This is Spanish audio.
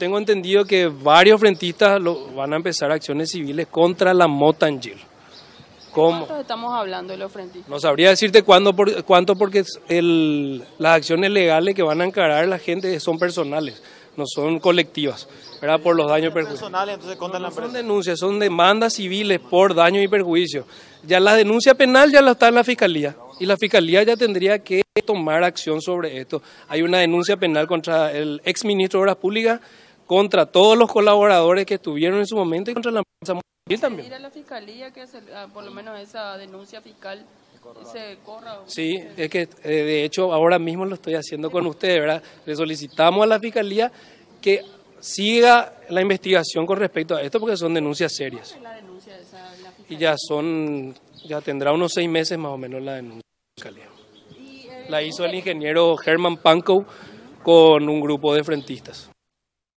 Tengo entendido que varios frentistas lo, van a empezar acciones civiles contra la Motangil. ¿Cómo? estamos hablando de los frentistas? No sabría decirte cuándo por, cuánto porque el, las acciones legales que van a encarar la gente son personales, no son colectivas, ¿verdad? Por los daños y perjuicios. no, son denuncias, son demandas civiles por daño y perjuicio. Ya la denuncia penal ya la está en la fiscalía y la fiscalía ya tendría que tomar acción sobre esto. Hay una denuncia penal contra el ex ministro de Obras Públicas contra todos los colaboradores que estuvieron en su momento y contra la empresa también. Ir a la fiscalía que ah, por lo menos esa denuncia fiscal se corra. Sí, es que eh, de hecho ahora mismo lo estoy haciendo con ustedes, ¿verdad? Le solicitamos a la fiscalía que siga la investigación con respecto a esto porque son denuncias serias. y ya son, ya tendrá unos seis meses más o menos la denuncia eh, la hizo el ingeniero Herman Pankow con un grupo de frentistas.